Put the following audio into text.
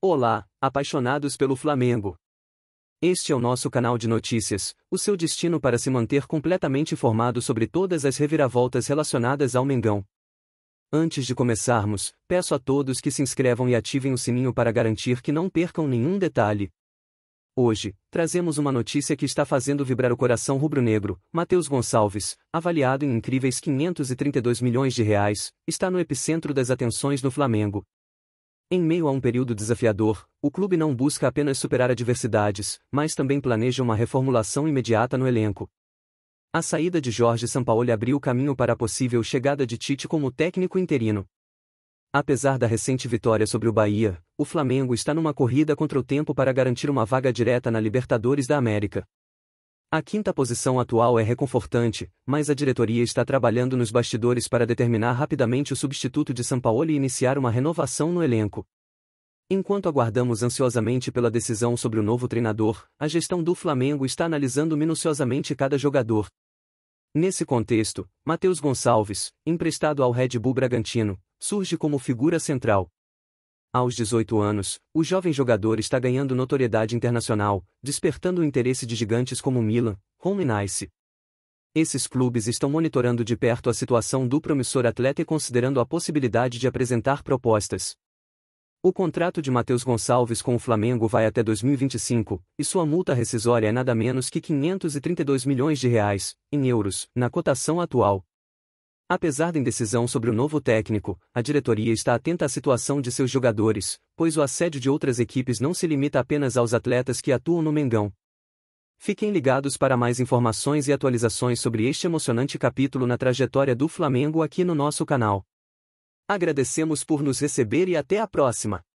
Olá, apaixonados pelo Flamengo. Este é o nosso canal de notícias, o seu destino para se manter completamente informado sobre todas as reviravoltas relacionadas ao Mengão. Antes de começarmos, peço a todos que se inscrevam e ativem o sininho para garantir que não percam nenhum detalhe. Hoje, trazemos uma notícia que está fazendo vibrar o coração rubro-negro. Matheus Gonçalves, avaliado em incríveis 532 milhões de reais, está no epicentro das atenções no Flamengo, em meio a um período desafiador, o clube não busca apenas superar adversidades, mas também planeja uma reformulação imediata no elenco. A saída de Jorge Sampaoli abriu caminho para a possível chegada de Tite como técnico interino. Apesar da recente vitória sobre o Bahia, o Flamengo está numa corrida contra o tempo para garantir uma vaga direta na Libertadores da América. A quinta posição atual é reconfortante, mas a diretoria está trabalhando nos bastidores para determinar rapidamente o substituto de Sampaoli e iniciar uma renovação no elenco. Enquanto aguardamos ansiosamente pela decisão sobre o novo treinador, a gestão do Flamengo está analisando minuciosamente cada jogador. Nesse contexto, Matheus Gonçalves, emprestado ao Red Bull Bragantino, surge como figura central. Aos 18 anos, o jovem jogador está ganhando notoriedade internacional, despertando o interesse de gigantes como Milan, Roma e Nice. Esses clubes estão monitorando de perto a situação do promissor atleta e considerando a possibilidade de apresentar propostas. O contrato de Matheus Gonçalves com o Flamengo vai até 2025, e sua multa rescisória é nada menos que 532 milhões de reais, em euros, na cotação atual. Apesar da indecisão sobre o novo técnico, a diretoria está atenta à situação de seus jogadores, pois o assédio de outras equipes não se limita apenas aos atletas que atuam no Mengão. Fiquem ligados para mais informações e atualizações sobre este emocionante capítulo na trajetória do Flamengo aqui no nosso canal. Agradecemos por nos receber e até a próxima!